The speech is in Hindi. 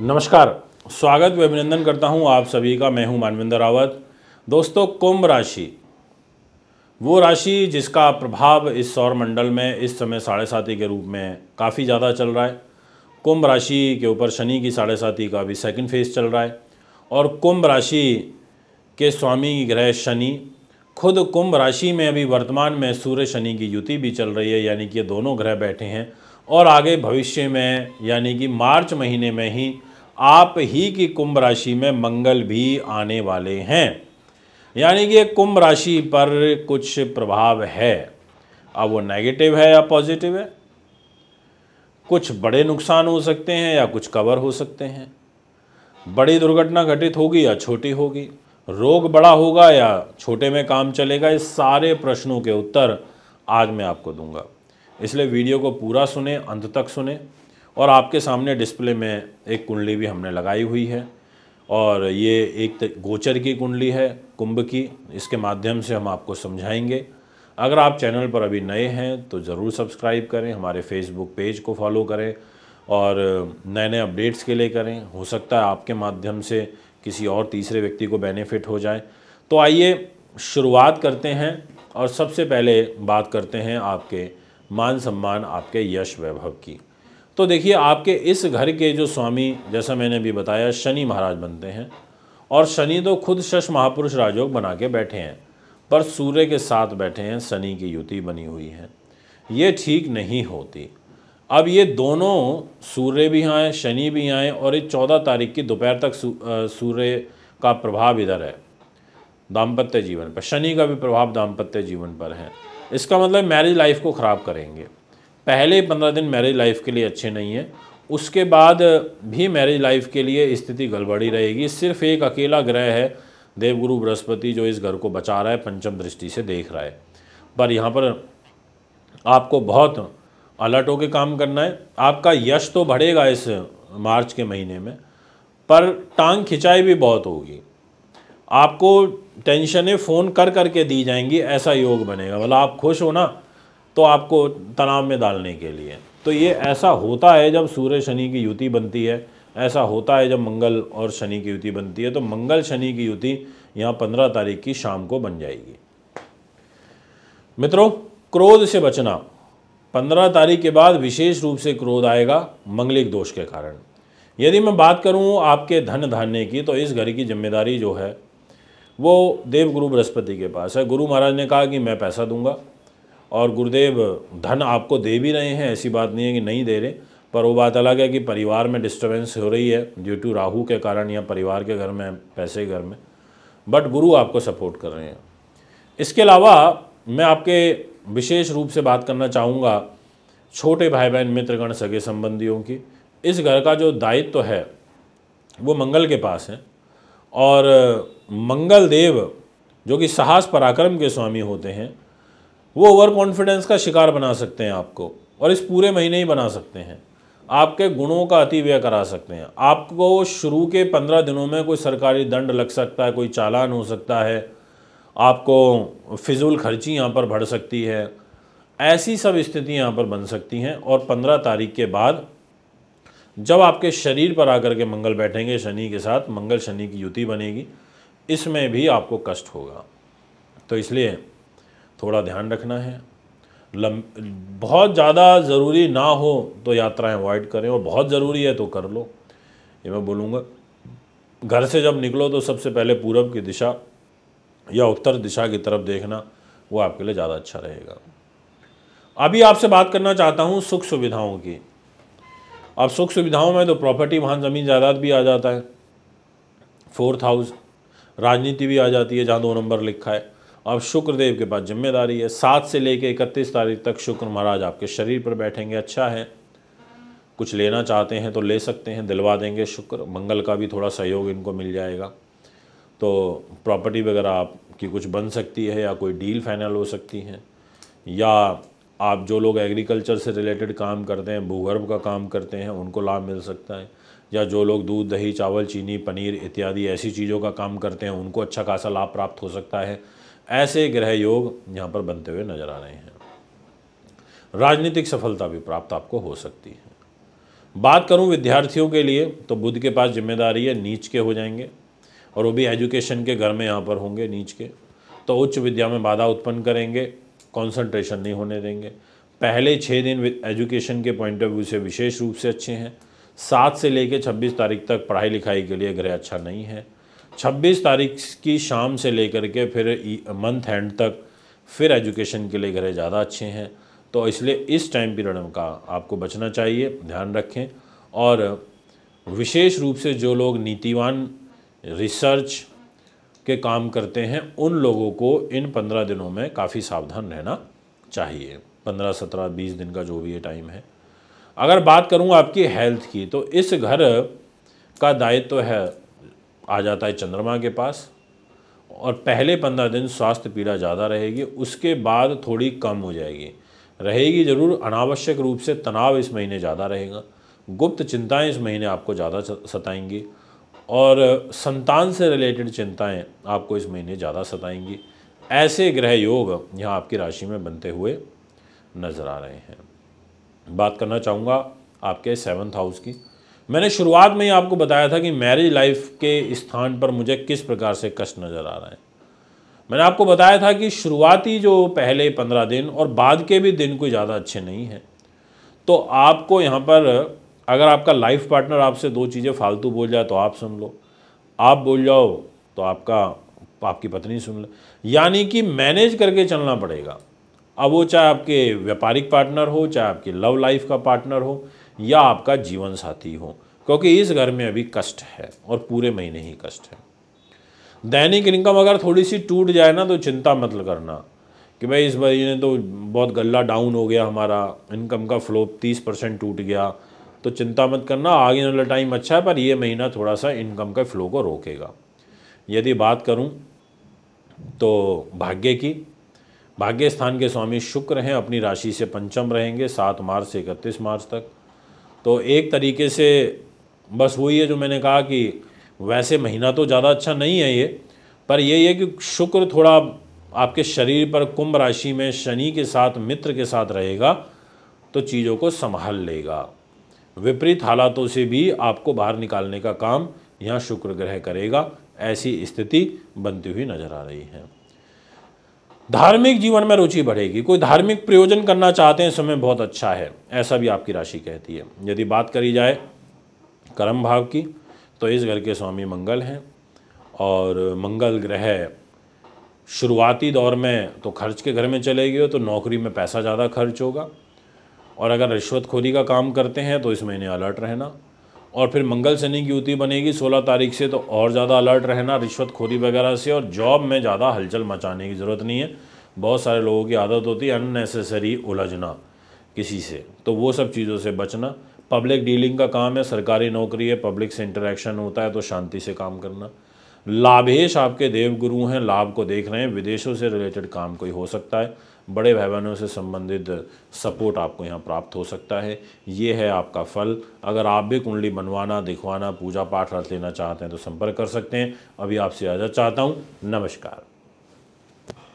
नमस्कार स्वागत व अभिनंदन करता हूं आप सभी का मैं हूं मानविंदर रावत दोस्तों कुंभ राशि वो राशि जिसका प्रभाव इस सौर मंडल में इस समय साढ़े साथी के रूप में काफ़ी ज़्यादा चल रहा है कुंभ राशि के ऊपर शनि की साढ़े साथी का भी सेकंड फेज चल रहा है और कुंभ राशि के स्वामी ग्रह शनि खुद कुंभ राशि में अभी वर्तमान में सूर्य शनि की युति भी चल रही है यानी कि ये दोनों ग्रह बैठे हैं और आगे भविष्य में यानी कि मार्च महीने में ही आप ही की कुंभ राशि में मंगल भी आने वाले हैं यानी कि कुंभ राशि पर कुछ प्रभाव है अब वो नेगेटिव है या पॉजिटिव है कुछ बड़े नुकसान हो सकते हैं या कुछ कवर हो सकते हैं बड़ी दुर्घटना घटित होगी या छोटी होगी रोग बड़ा होगा या छोटे में काम चलेगा इस सारे प्रश्नों के उत्तर आज मैं आपको दूंगा इसलिए वीडियो को पूरा सुने अंत तक सुने और आपके सामने डिस्प्ले में एक कुंडली भी हमने लगाई हुई है और ये एक गोचर की कुंडली है कुंभ की इसके माध्यम से हम आपको समझाएंगे अगर आप चैनल पर अभी नए हैं तो ज़रूर सब्सक्राइब करें हमारे फेसबुक पेज को फॉलो करें और नए नए अपडेट्स के लिए करें हो सकता है आपके माध्यम से किसी और तीसरे व्यक्ति को बेनिफिट हो जाए तो आइए शुरुआत करते हैं और सबसे पहले बात करते हैं आपके मान सम्मान आपके यश वैभव की तो देखिए आपके इस घर के जो स्वामी जैसा मैंने अभी बताया शनि महाराज बनते हैं और शनि तो खुद शश महापुरुष राजयोग बना के बैठे हैं पर सूर्य के साथ बैठे हैं शनि की युति बनी हुई है ये ठीक नहीं होती अब ये दोनों सूर्य भी आए शनि भी आए और ये चौदह तारीख की दोपहर तक सूर्य का प्रभाव इधर है दाम्पत्य जीवन पर शनि का भी प्रभाव दाम्पत्य जीवन पर है इसका मतलब मैरिज लाइफ को ख़राब करेंगे पहले पंद्रह दिन मैरिज लाइफ के लिए अच्छे नहीं है उसके बाद भी मैरिज लाइफ के लिए स्थिति गड़बड़ी रहेगी सिर्फ एक अकेला ग्रह है देवगुरु बृहस्पति जो इस घर को बचा रहा है पंचम दृष्टि से देख रहा है पर यहाँ पर आपको बहुत अलर्ट होकर काम करना है आपका यश तो बढ़ेगा इस मार्च के महीने में पर टांग खिंचाई भी बहुत होगी आपको टेंशनें फ़ोन कर करके दी जाएंगी ऐसा योग बनेगा मतलब आप खुश हो ना तो आपको तनाव में डालने के लिए तो ये ऐसा होता है जब सूर्य शनि की युति बनती है ऐसा होता है जब मंगल और शनि की युति बनती है तो मंगल शनि की युति यहाँ पंद्रह तारीख की शाम को बन जाएगी मित्रों क्रोध से बचना पंद्रह तारीख के बाद विशेष रूप से क्रोध आएगा मंगलिक दोष के कारण यदि मैं बात करूँ आपके धन धान्य की तो इस घर की जिम्मेदारी जो है वो देव गुरु बृहस्पति के पास है गुरु महाराज ने कहा कि मैं पैसा दूंगा और गुरुदेव धन आपको दे भी रहे हैं ऐसी बात नहीं है कि नहीं दे रहे पर वो बात अलग है कि परिवार में डिस्टर्बेंस हो रही है ड्यू टू राहू के कारण या परिवार के घर में पैसे घर में बट गुरु आपको सपोर्ट कर रहे हैं इसके अलावा मैं आपके विशेष रूप से बात करना चाहूँगा छोटे भाई बहन मित्रगण सगे संबंधियों की इस घर का जो दायित्व तो है वो मंगल के पास है और मंगल देव जो कि साहस पराक्रम के स्वामी होते हैं वो ओवर कॉन्फिडेंस का शिकार बना सकते हैं आपको और इस पूरे महीने ही बना सकते हैं आपके गुणों का अतिव्यय करा सकते हैं आपको शुरू के पंद्रह दिनों में कोई सरकारी दंड लग सकता है कोई चालान हो सकता है आपको फिजूल खर्ची यहाँ पर बढ़ सकती है ऐसी सब स्थिति यहाँ पर बन सकती हैं और पंद्रह तारीख के बाद जब आपके शरीर पर आकर के मंगल बैठेंगे शनि के साथ मंगल शनि की युति बनेगी इसमें भी आपको कष्ट होगा तो इसलिए थोड़ा ध्यान रखना है लम बहुत ज़्यादा ज़रूरी ना हो तो यात्राएं अवॉइड करें और बहुत ज़रूरी है तो कर लो ये मैं बोलूँगा घर से जब निकलो तो सबसे पहले पूरब की दिशा या उत्तर दिशा की तरफ देखना वो आपके लिए ज़्यादा अच्छा रहेगा अभी आपसे बात करना चाहता हूँ सुख सुविधाओं की अब सुख सुविधाओं में तो प्रॉपर्टी वाहन ज़मीन जायदाद भी आ जाता है फोर्थ हाउस राजनीति भी आ जाती है जहाँ दो नंबर लिखा है अब शुक्रदेव के पास जिम्मेदारी है सात से लेकर इकतीस तारीख तक शुक्र महाराज आपके शरीर पर बैठेंगे अच्छा है कुछ लेना चाहते हैं तो ले सकते हैं दिलवा देंगे शुक्र मंगल का भी थोड़ा सहयोग इनको मिल जाएगा तो प्रॉपर्टी वगैरह आपकी कुछ बन सकती है या कोई डील फाइनल हो सकती है या आप जो लोग एग्रीकल्चर से रिलेटेड काम करते हैं भूगर्भ का काम करते हैं उनको लाभ मिल सकता है या जो लोग दूध दही चावल चीनी पनीर इत्यादि ऐसी चीज़ों का काम करते हैं उनको अच्छा खासा लाभ प्राप्त हो सकता है ऐसे ग्रह योग यहाँ पर बनते हुए नजर आ रहे हैं राजनीतिक सफलता भी प्राप्त आपको हो सकती है बात करूँ विद्यार्थियों के लिए तो बुद्ध के पास जिम्मेदारी है नीच के हो जाएंगे और वो भी एजुकेशन के घर में यहाँ पर होंगे नीच के तो उच्च विद्या में बाधा उत्पन्न करेंगे कॉन्सेंट्रेशन नहीं होने देंगे पहले छः दिन एजुकेशन के पॉइंट ऑफ व्यू से विशेष रूप से अच्छे हैं सात से लेकर छब्बीस तारीख तक पढ़ाई लिखाई के लिए ग्रह अच्छा नहीं है 26 तारीख की शाम से लेकर के फिर मंथ एंड तक फिर एजुकेशन के लिए ग्रह ज़्यादा अच्छे हैं तो इसलिए इस टाइम पीरियड का आपको बचना चाहिए ध्यान रखें और विशेष रूप से जो लोग नीतिवान रिसर्च के काम करते हैं उन लोगों को इन पंद्रह दिनों में काफ़ी सावधान रहना चाहिए पंद्रह सत्रह बीस दिन का जो भी ये टाइम है अगर बात करूँ आपकी हेल्थ की तो इस घर का दायित्व तो है आ जाता है चंद्रमा के पास और पहले पंद्रह दिन स्वास्थ्य पीड़ा ज़्यादा रहेगी उसके बाद थोड़ी कम हो जाएगी रहेगी ज़रूर अनावश्यक रूप से तनाव इस महीने ज़्यादा रहेगा गुप्त चिंताएं इस महीने आपको ज़्यादा सताएंगी और संतान से रिलेटेड चिंताएं आपको इस महीने ज़्यादा सताएंगी ऐसे ग्रह योग यहाँ आपकी राशि में बनते हुए नज़र आ रहे हैं बात करना चाहूँगा आपके सेवन्थ हाउस की मैंने शुरुआत में ही आपको बताया था कि मैरिज लाइफ के स्थान पर मुझे किस प्रकार से कष्ट नज़र आ रहा है मैंने आपको बताया था कि शुरुआती जो पहले पंद्रह दिन और बाद के भी दिन कोई ज़्यादा अच्छे नहीं हैं तो आपको यहाँ पर अगर आपका लाइफ पार्टनर आपसे दो चीज़ें फालतू बोल जाए तो आप सुन लो आप बोल जाओ तो आपका आपकी पत्नी सुन ले यानी कि मैनेज करके चलना पड़ेगा अब वो चाहे आपके व्यापारिक पार्टनर हो चाहे आपकी लव लाइफ का पार्टनर हो या आपका जीवन साथी हो क्योंकि इस घर में अभी कष्ट है और पूरे महीने ही कष्ट है दैनिक इनकम अगर थोड़ी सी टूट जाए ना तो चिंता मत करना कि भाई इस महीने तो बहुत गला डाउन हो गया हमारा इनकम का फ्लो तीस परसेंट टूट गया तो चिंता मत करना आगे वाला टाइम अच्छा है पर ये महीना थोड़ा सा इनकम का फ्लो को रोकेगा यदि बात करूं तो भाग्य की भाग्य स्थान के स्वामी शुक्र हैं अपनी राशि से पंचम रहेंगे सात मार्च से इकतीस मार्च तक तो एक तरीके से बस वही है जो मैंने कहा कि वैसे महीना तो ज़्यादा अच्छा नहीं है ये पर ये है कि शुक्र थोड़ा आपके शरीर पर कुंभ राशि में शनि के साथ मित्र के साथ रहेगा तो चीज़ों को संभाल लेगा विपरीत हालातों से भी आपको बाहर निकालने का काम यहाँ शुक्र ग्रह करेगा ऐसी स्थिति बनती हुई नजर आ रही है धार्मिक जीवन में रुचि बढ़ेगी कोई धार्मिक प्रयोजन करना चाहते हैं समय बहुत अच्छा है ऐसा भी आपकी राशि कहती है यदि बात करी जाए कर्म भाव की तो इस घर के स्वामी मंगल हैं और मंगल ग्रह शुरुआती दौर में तो खर्च के घर में चले गए हो तो नौकरी में पैसा ज़्यादा खर्च होगा और अगर रिश्वतखोरी का काम करते हैं तो इस महीने अलर्ट रहना और फिर मंगल शनि की युति बनेगी 16 तारीख से तो और ज़्यादा अलर्ट रहना रिश्वतखोरी वगैरह से और जॉब में ज़्यादा हलचल मचाने की ज़रूरत नहीं है बहुत सारे लोगों की आदत होती है अननेसेसरी उलझना किसी से तो वो सब चीज़ों से बचना पब्लिक डीलिंग का काम है सरकारी नौकरी है पब्लिक से इंटरेक्शन होता है तो शांति से काम करना लाभेश आपके देवगुरु हैं लाभ को देख रहे हैं विदेशों से रिलेटेड काम कोई हो सकता है बड़े भाई बहनों से संबंधित सपोर्ट आपको यहाँ प्राप्त हो सकता है ये है आपका फल अगर आप भी कुंडली बनवाना दिखवाना पूजा पाठ रख लेना चाहते हैं तो संपर्क कर सकते हैं अभी आपसे आज़ा चाहता हूँ नमस्कार